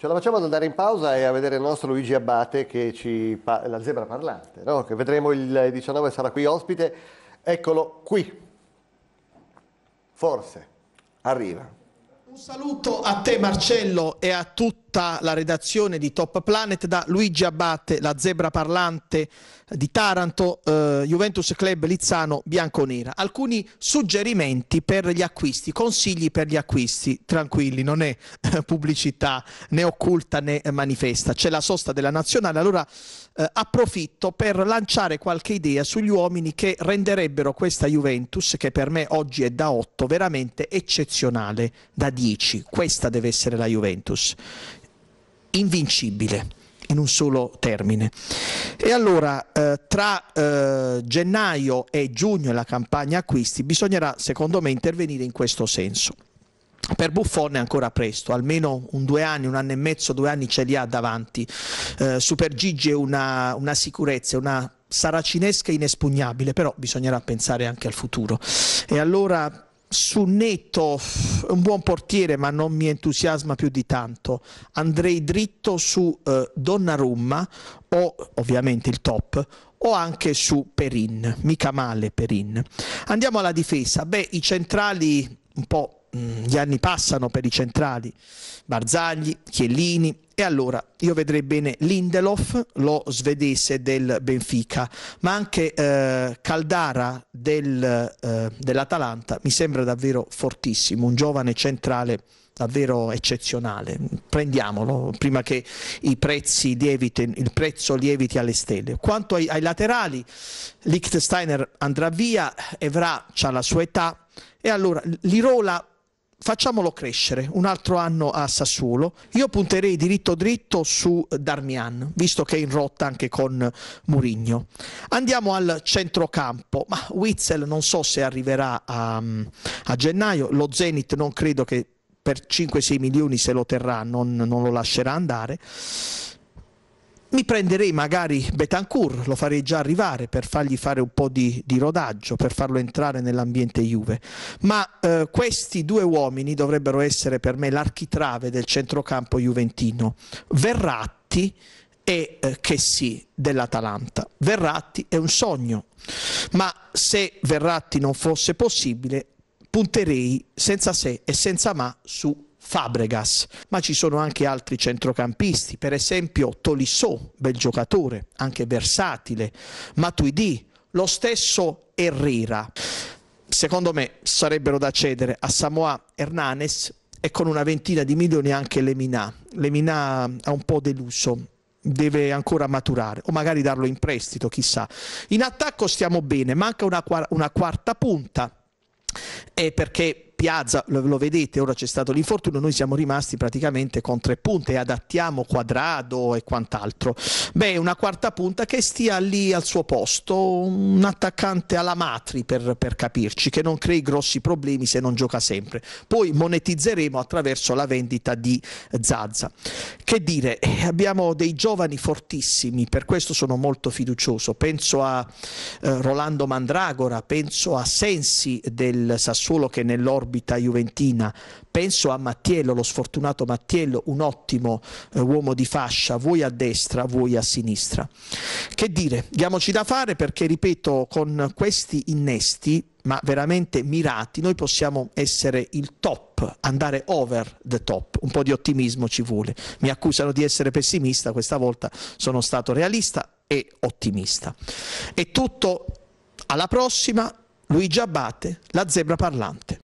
Ce la facciamo ad andare in pausa e a vedere il nostro Luigi Abbate, che ci la zebra parlante, no? che vedremo il 19 sarà qui ospite. Eccolo qui. Forse. Arriva. Un saluto a te Marcello e a tutti tutta la redazione di Top Planet, da Luigi Abate, la zebra parlante eh, di Taranto, eh, Juventus Club Lizzano Bianconera. Alcuni suggerimenti per gli acquisti, consigli per gli acquisti, tranquilli, non è eh, pubblicità né occulta né manifesta, c'è la sosta della nazionale, allora eh, approfitto per lanciare qualche idea sugli uomini che renderebbero questa Juventus, che per me oggi è da 8, veramente eccezionale, da 10. Questa deve essere la Juventus invincibile in un solo termine. E allora eh, tra eh, gennaio e giugno e la campagna acquisti bisognerà secondo me intervenire in questo senso. Per Buffon è ancora presto, almeno un due anni, un anno e mezzo, due anni ce li ha davanti. Eh, Super Gigi è una, una sicurezza, una saracinesca inespugnabile, però bisognerà pensare anche al futuro. E allora su netto è un buon portiere ma non mi entusiasma più di tanto andrei dritto su eh, Donnarumma o ovviamente il top o anche su Perin mica male Perin andiamo alla difesa beh i centrali un po' mm, gli anni passano per i centrali Barzagli, Chiellini e allora io vedrei bene Lindelof, lo svedese del Benfica, ma anche eh, Caldara del, eh, dell'Atalanta mi sembra davvero fortissimo, un giovane centrale davvero eccezionale. Prendiamolo prima che i prezzi lieviti, il prezzo lieviti alle stelle. Quanto ai, ai laterali, Lichtensteiner andrà via, Evra ha la sua età e allora Lirola facciamolo crescere un altro anno a Sassuolo. Io punterei diritto dritto su Darmian, visto che è in rotta anche con Murigno. Andiamo al centrocampo, ma Witzel non so se arriverà a, a gennaio, lo Zenit non credo che per 5-6 milioni se lo terrà, non, non lo lascerà andare. Mi prenderei magari Betancourt, lo farei già arrivare per fargli fare un po' di, di rodaggio, per farlo entrare nell'ambiente Juve. Ma eh, questi due uomini dovrebbero essere per me l'architrave del centrocampo juventino. Verratti e eh, che sì dell'Atalanta. Verratti è un sogno, ma se Verratti non fosse possibile, punterei senza se e senza ma su Fabregas, ma ci sono anche altri centrocampisti, per esempio Tolisso, bel giocatore, anche versatile, Matuidi, lo stesso Herrera. Secondo me sarebbero da cedere a Samoa Hernanes e con una ventina di milioni anche Lemina. Lemina ha un po' deluso deve ancora maturare o magari darlo in prestito, chissà. In attacco stiamo bene, manca una, una quarta punta. E perché Piazza, lo, lo vedete, ora c'è stato l'infortunio, noi siamo rimasti praticamente con tre punte, adattiamo Quadrado e quant'altro. Beh, una quarta punta che stia lì al suo posto, un attaccante alla Matri per, per capirci, che non crei grossi problemi se non gioca sempre. Poi monetizzeremo attraverso la vendita di Zazza. Che dire, eh, abbiamo dei giovani fortissimi, per questo sono molto fiducioso. Penso a eh, Rolando Mandragora, penso a Sensi del Sassuolo che nell'Orbo orbita juventina. Penso a Mattiello, lo sfortunato Mattiello, un ottimo eh, uomo di fascia, voi a destra, voi a sinistra. Che dire, diamoci da fare perché, ripeto, con questi innesti ma veramente mirati, noi possiamo essere il top, andare over the top. Un po' di ottimismo ci vuole. Mi accusano di essere pessimista, questa volta sono stato realista e ottimista. È tutto, alla prossima. Luigi Abbate, la zebra parlante.